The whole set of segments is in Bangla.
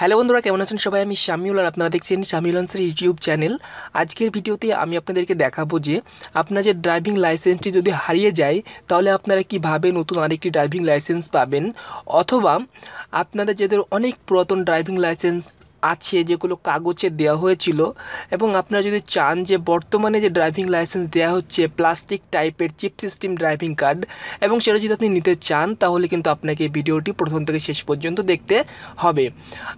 হ্যালো বন্ধুরা কেমন আছেন সবাই আমি শামিউল আর আপনারা দেখছেন শামিউলসের ইউটিউব চ্যানেল আজকের ভিডিওতে আমি আপনাদেরকে দেখাবো যে আপনার যে ড্রাইভিং লাইসেন্সটি যদি হারিয়ে যায় তাহলে আপনারা কীভাবে নতুন আরেকটি ড্রাইভিং লাইসেন্স পাবেন অথবা আপনাদের যাদের অনেক পুরাতন ড্রাইভিং লাইসেন্স আছে যেগুলো কাগজে দেওয়া হয়েছিল এবং আপনারা যদি চান যে বর্তমানে যে ড্রাইভিং লাইসেন্স দেওয়া হচ্ছে প্লাস্টিক টাইপের চিপ সিস্টেম ড্রাইভিং কার্ড এবং সেটা যদি আপনি নিতে চান তাহলে কিন্তু আপনাকে ভিডিওটি প্রথম থেকে শেষ পর্যন্ত দেখতে হবে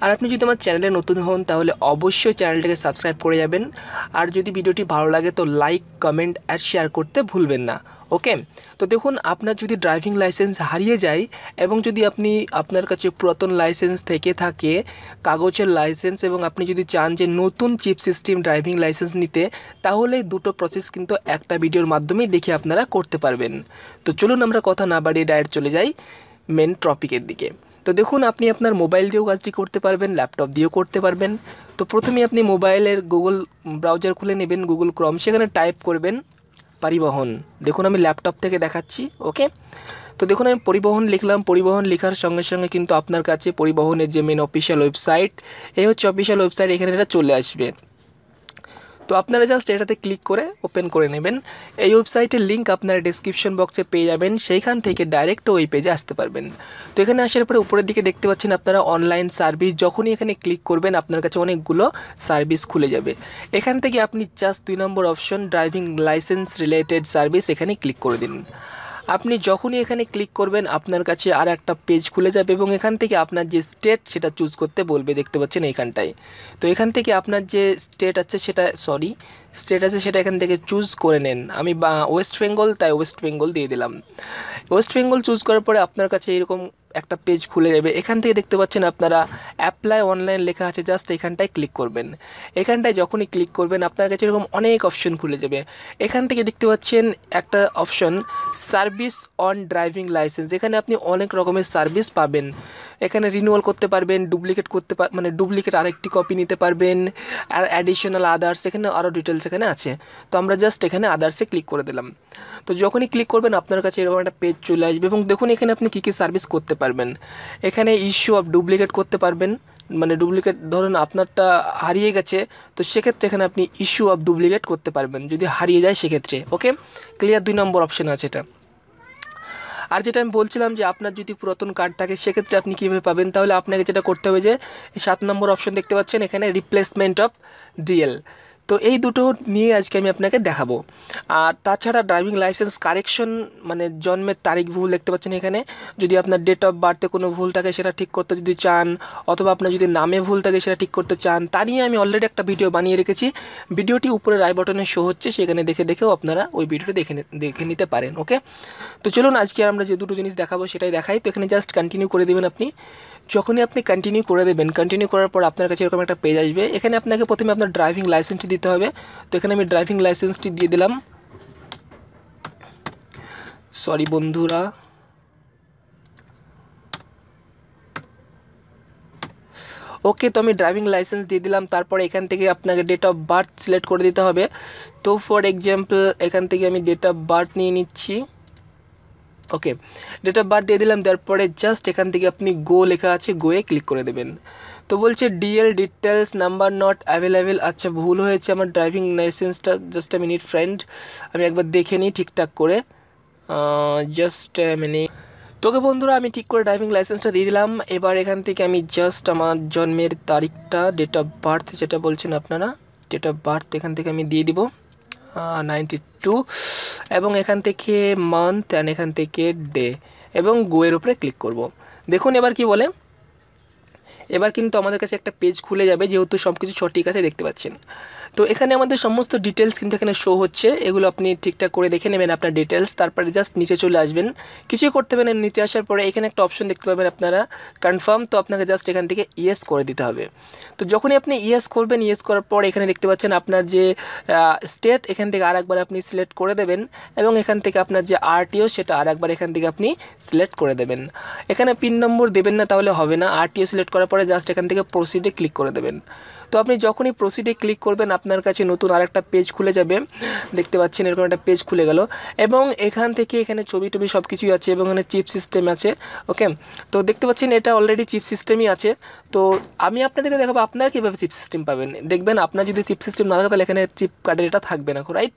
আর আপনি যদি আমার চ্যানেলে নতুন হন তাহলে অবশ্যই চ্যানেলটাকে সাবস্ক্রাইব করে যাবেন আর যদি ভিডিওটি ভালো লাগে তো লাইক কমেন্ট আর শেয়ার করতে ভুলবেন না ওকে তো দেখুন আপনার যদি ড্রাইভিং লাইসেন্স হারিয়ে যায় এবং যদি আপনি আপনার কাছে পুরাতন লাইসেন্স থেকে থাকে কাগজের লাইসেন্স এবং আপনি যদি চান যে নতুন চিপ সিস্টেম ড্রাইভিং লাইসেন্স নিতে তাহলে দুটো প্রসেস কিন্তু একটা ভিডিওর মাধ্যমেই দেখে আপনারা করতে পারবেন তো চলুন আমরা কথা না বাড়িয়ে ডাইরেক্ট চলে যাই মেন টপিকের দিকে তো দেখুন আপনি আপনার মোবাইল দিয়েও কাজটি করতে পারবেন ল্যাপটপ দিয়েও করতে পারবেন তো প্রথমে আপনি মোবাইলের গুগল ব্রাউজার খুলে নেবেন গুগল ক্রম সেখানে টাইপ করবেন পরিবহন দেখুন আমি ল্যাপটপ থেকে দেখাচ্ছি ওকে তো দেখুন আমি পরিবহন লিখলাম পরিবহন লেখার সঙ্গে সঙ্গে কিন্তু আপনার কাছে পরিবহনের যে মেন অফিসিয়াল ওয়েবসাইট এই হচ্ছে অফিসিয়াল ওয়েবসাইট এখানে এটা চলে আসবে তো আপনারা জাস্ট এটাতে ক্লিক করে ওপেন করে নেবেন এই ওয়েবসাইটের লিঙ্ক আপনারা ডিসক্রিপশন বক্সে পেয়ে যাবেন সেইখান থেকে ডাইরেক্ট ওই পেজে আসতে পারবেন তো এখানে আসার পরে উপরের দিকে দেখতে পাচ্ছেন আপনারা অনলাইন সার্ভিস যখনই এখানে ক্লিক করবেন আপনার কাছে অনেকগুলো সার্ভিস খুলে যাবে এখান থেকে আপনি জাস্ট দুই number option driving licence related service এখানে ক্লিক করে দিন আপনি যখনই এখানে ক্লিক করবেন আপনার কাছে আর একটা পেজ খুলে যাবে এবং এখান থেকে আপনার যে স্টেট সেটা চুজ করতে বলবে দেখতে পাচ্ছেন এইখানটায় তো এখান থেকে আপনার যে স্টেট আছে সেটা সরি স্টেট আছে সেটা এখান থেকে চুজ করে নেন আমি বা ওয়েস্ট বেঙ্গল তাই ওয়েস্ট বেঙ্গল দিয়ে দিলাম ওয়েস্ট বেঙ্গল চুজ করার পরে আপনার কাছে এরকম একটা পেজ খুলে যাবে এখান থেকে দেখতে পাচ্ছেন আপনারা অ্যাপ্লাই অনলাইন লেখা আছে জাস্ট এখানটায় ক্লিক করবেন এখানটায় যখনই ক্লিক করবেন আপনার কাছে এরকম অনেক অপশন খুলে যাবে এখান থেকে দেখতে পাচ্ছেন একটা option service on driving licence এখানে আপনি অনেক রকমের সার্ভিস পাবেন এখানে রিনিউয়াল করতে পারবেন ডুপ্লিকেট করতে পার মানে ডুপ্লিকেট আরেকটি কপি নিতে পারবেন আর অ্যাডিশনাল আদার্স এখানে আরও ডিটেলস এখানে আছে তো আমরা জাস্ট এখানে আদার্সে ক্লিক করে দিলাম তো যখনই ক্লিক করবেন আপনার কাছে এরকম একটা পেজ চলে আসবে এবং দেখুন এখানে আপনি কী কী সার্ভিস করতে পারবেন এখানে ইস্যু অফ ডুপ্লিকেট করতে পারবেন মানে ডুপ্লিকেট ধরুন আপনারটা হারিয়ে গেছে তো সেক্ষেত্রে এখানে আপনি ইস্যু অফ ডুপ্লিকেট করতে পারবেন যদি হারিয়ে যায় সেক্ষেত্রে ওকে ক্লিয়ার দুই নম্বর অপশান আছে এটা আর যেটা আমি বলছিলাম যে আপনার যদি পুরাতন কার্ড থাকে সেক্ষেত্রে আপনি কীভাবে পাবেন তাহলে আপনাকে যেটা করতে হবে যে সাত নম্বর অপশন দেখতে পাচ্ছেন এখানে রিপ্লেসমেন্ট অফ ডিএল তো এই দুটো নিয়ে আজকে আমি আপনাকে দেখাবো আর তাছাড়া ড্রাইভিং লাইসেন্স কারেকশন মানে জন্মের তারিখ ভুল দেখতে পাচ্ছেন এখানে যদি আপনার ডেট অফ বার্থে কোনো ভুল থাকে সেটা ঠিক করতে যদি চান অথবা আপনার যদি নামে ভুল থাকে সেটা ঠিক করতে চান তা নিয়ে আমি অলরেডি একটা ভিডিও বানিয়ে রেখেছি ভিডিওটি উপরে রায় বটনে শো হচ্ছে সেখানে দেখে দেখেও আপনারা ওই ভিডিওটা দেখে দেখে নিতে পারেন ওকে তো চলুন আজকে আমরা যে দুটো জিনিস দেখাবো সেটাই দেখাই তো এখানে জাস্ট কন্টিনিউ করে দেবেন আপনি যখনই আপনি কন্টিনিউ করে দেবেন কন্টিনিউ করার পর আপনার কাছে এরকম একটা পেজ আসবে এখানে আপনাকে প্রথমে আপনার ড্রাইভিং লাইসেন্স দিতে হবে তো এখানে আমি ড্রাইভিং লাইসেন্সটি দিয়ে দিলাম সরি বন্ধুরা ওকে তো আমি ড্রাইভিং লাইসেন্স দিয়ে দিলাম তারপর এখান থেকে আপনাকে ডেট অফ বার্থ সিলেক্ট করে দিতে হবে তো ফর এক্সাম্পল এখান থেকে আমি ডেট অফ বার্থ নিয়ে নিচ্ছি ওকে ডেট অফ বার্থ দিয়ে দিলাম তারপরে জাস্ট এখান থেকে আপনি গো লেখা আছে গোয়ে ক্লিক করে দেবেন তো বলছে DL details number not available আচ্ছা ভুল হয়েছে আমার ড্রাইভিং লাইসেন্সটা জাস্ট এ মিনিট ফ্রেন্ড আমি একবার দেখে নিই ঠিকঠাক করে জাস্ট মানে তোকে বন্ধুরা আমি ঠিক করে ড্রাইভিং লাইসেন্সটা দিয়ে দিলাম এবার এখান থেকে আমি জাস্ট আমার জন্মের তারিখটা ডেট অফ বার্থ যেটা বলছেন আপনারা ডেট অফ বার্থ এখান থেকে আমি দিয়ে দিব নাইনটি টু এবং এখান থেকে মান্থ অ্যান্ড এখান থেকে ডে এবং গোয়ের ওপরে ক্লিক করব। দেখুন এবার কি বলে এবার কিন্তু আমাদের কাছে একটা পেজ খুলে যাবে যেহেতু সব কিছু সঠিক আছে দেখতে পাচ্ছেন তো এখানে আমাদের সমস্ত ডিটেলস কিন্তু এখানে শো হচ্ছে এগুলো আপনি ঠিকঠাক করে দেখে নেবেন আপনার ডিটেলস তারপরে জাস্ট নিচে চলে আসবেন কিছুই করতে পারেন নিচে আসার পরে এখানে একটা অপশন দেখতে পাবেন আপনারা কনফার্ম তো আপনাকে জাস্ট এখান থেকে ইয়েস করে দিতে হবে তো যখনই আপনি ইয়েস করবেন ইয়েস করার পর এখানে দেখতে পাচ্ছেন আপনার যে স্টেট এখান থেকে আরেকবার আপনি সিলেক্ট করে দেবেন এবং এখান থেকে আপনার যে আরটিও সেটা আরেকবার এখান থেকে আপনি সিলেক্ট করে দেবেন এখানে পিন নম্বর দেবেন না তাহলে হবে না আরটিও সিলেক্ট করার পর তারপরে জাস্ট এখান থেকে প্রসিডে ক্লিক করে দেবেন তো আপনি যখনই প্রসিডে ক্লিক করবেন আপনার কাছে নতুন আরেকটা পেজ খুলে যাবে দেখতে পাচ্ছেন এরকম একটা পেজ খুলে গেল এবং এখান থেকে এখানে ছবি টবি সব কিছুই আছে এবং এখানে চিপ সিস্টেম আছে ওকে তো দেখতে পাচ্ছেন এটা অলরেডি চিপ সিস্টেমই আছে তো আমি আপনাদেরকে দেখাবো আপনারা কীভাবে চিপ সিস্টেম পাবেন দেখবেন আপনার যদি চিপ সিস্টেম না থাকে তাহলে এখানে চিপ কার্ডের এটা থাকবে না রাইট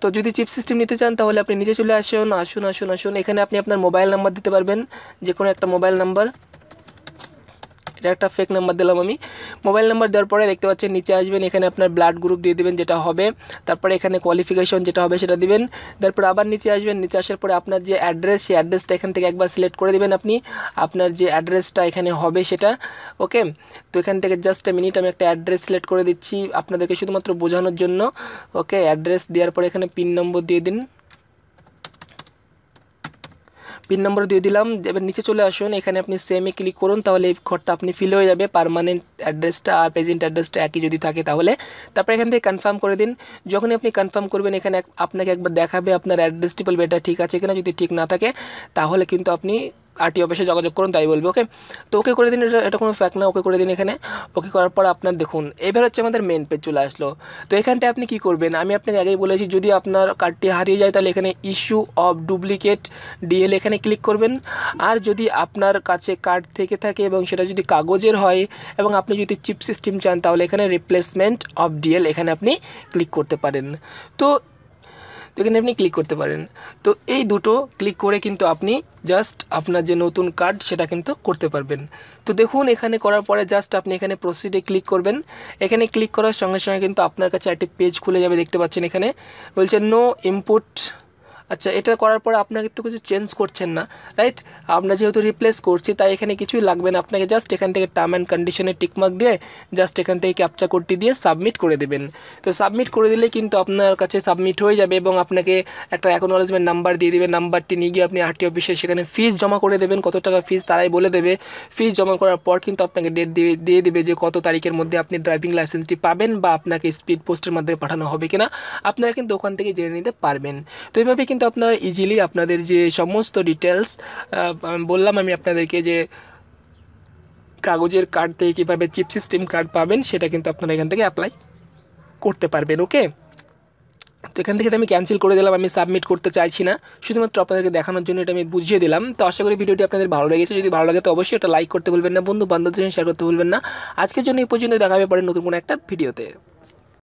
তো যদি চিপ সিস্টেম নিতে চান তাহলে আপনি নিচে চলে আসুন আসুন আসুন আসুন এখানে আপনি আপনার মোবাইল নাম্বার দিতে পারবেন যে কোনো একটা মোবাইল নাম্বার এটা একটা ফেক নাম্বার দিলাম আমি মোবাইল নাম্বার দেওয়ার পরে দেখতে পাচ্ছেন নিচে আসবেন এখানে আপনার ব্লাড গ্রুপ দিয়ে দেবেন যেটা হবে তারপরে এখানে কোয়ালিফিকেশন যেটা হবে সেটা দেবেন তারপর আবার নিচে আসবেন নিচে আসার পরে আপনার যে অ্যাড্রেস সেই অ্যাড্রেসটা এখান থেকে একবার সিলেক্ট করে দেবেন আপনি আপনার যে অ্যাড্রেসটা এখানে হবে সেটা ওকে তো এখান থেকে জাস্ট মিনিট আমি একটা অ্যাড্রেস সিলেক্ট করে দিচ্ছি আপনাদেরকে শুধুমাত্র বোঝানোর জন্য ওকে অ্যাড্রেস দেওয়ার পরে এখানে পিন নম্বর দিয়ে দিন পিন নম্বর দিয়ে দিলাম এবার নিচে চলে আসুন এখানে আপনি সেমে ক্লিক করুন তাহলে এই ঘরটা আপনি ফিল হয়ে যাবে পারমানেন্ট অ্যাড্রেসটা আর প্রেজেন্ট অ্যাড্রেসটা একই যদি থাকে তাহলে তারপরে এখান থেকে কনফার্ম করে দিন যখনই আপনি কনফার্ম করবেন এখানে আপনাকে একবার দেখাবে আপনার অ্যাড্রেস টিপল বেটা ঠিক আছে কিনা যদি ঠিক না থাকে তাহলে কিন্তু আপনি আরটি অফিসে যোগাযোগ করুন তাই বলবে ওকে তো ওকে করে দিন এটা এটা কোনো ফ্যাক্ট না ওকে করে দিন এখানে ওকে করার পর আপনার দেখুন এবার হচ্ছে আমাদের মেন পেজ চলে আসলো তো এখানটায় আপনি কি করবেন আমি আপনাকে আগেই বলেছি যদি আপনার কার্ডটি হারিয়ে যায় তাহলে এখানে ইস্যু অফ ডুপ্লিকেট ডিএল এখানে ক্লিক করবেন আর যদি আপনার কাছে কার্ড থেকে থাকে এবং সেটা যদি কাগজের হয় এবং আপনি যদি চিপ সিস্টেম চান তাহলে এখানে রিপ্লেসমেন্ট অফ ডিএল এখানে আপনি ক্লিক করতে পারেন তো তো এখানে আপনি ক্লিক করতে পারেন তো এই দুটো ক্লিক করে কিন্তু আপনি জাস্ট আপনার যে নতুন কার্ড সেটা কিন্তু করতে পারবেন তো দেখুন এখানে করার পরে জাস্ট আপনি এখানে প্রসিডে ক্লিক করবেন এখানে ক্লিক করার সঙ্গে সঙ্গে কিন্তু আপনার কাছে একটি পেজ খুলে যাবে দেখতে পাচ্ছেন এখানে বলছে নো ইমপুট আচ্ছা এটা করার পরে আপনাকে তো কিছু চেঞ্জ করছেন না রাইট আমরা যেহেতু রিপ্লেস করছি তাই এখানে কিছুই লাগবে না আপনাকে জাস্ট এখান থেকে টার্ম অ্যান্ড কন্ডিশনে টিকমার্ক দিয়ে জাস্ট এখান থেকে ক্যাপচা কোডটি দিয়ে সাবমিট করে দেবেন তো সাবমিট করে দিলে কিন্তু আপনার কাছে সাবমিট হয়ে যাবে এবং আপনাকে একটা অ্যাকনোলেজমেন্ট নাম্বার দিয়ে দেবে নাম্বারটি নিয়ে গিয়ে আপনি আরটি অফিসে সেখানে ফিস জমা করে দেবেন কত টাকা ফিস তারাই বলে দেবে ফিস জমা করার পর কিন্তু আপনাকে ডেট দিয়ে দিয়ে দেবে যে কত তারিখের মধ্যে আপনি ড্রাইভিং লাইসেন্সটি পাবেন বা আপনাকে স্পিড পোস্টের মাধ্যমে পাঠানো হবে কিনা আপনারা কিন্তু ওখান থেকে জেনে নিতে পারবেন তো এইভাবে কিন্তু কিন্তু আপনারা ইজিলি আপনাদের যে সমস্ত ডিটেলস বললাম আমি আপনাদেরকে যে কাগজের কার্ড থেকে কীভাবে চিপ সিস্টেম কার্ড পাবেন সেটা কিন্তু আপনারা এখান থেকে অ্যাপ্লাই করতে পারবেন ওকে তো এখান থেকে আমি ক্যান্সেল করে দিলাম আমি সাবমিট করতে চাইছি না শুধুমাত্র আপনাদেরকে দেখানোর জন্য এটা আমি বুঝিয়ে দিলাম তো আশা করি ভিডিওটি আপনাদের ভালো লেগেছে যদি ভালো লাগে তো অবশ্যই একটা লাইক করতে ভুলবেন না বন্ধু বান্ধবদের সঙ্গে শেয়ার করতে ভুলবেন না আজকের জন্য এই পর্যন্ত দেখাবে পারে নতুন কোনো একটা ভিডিওতে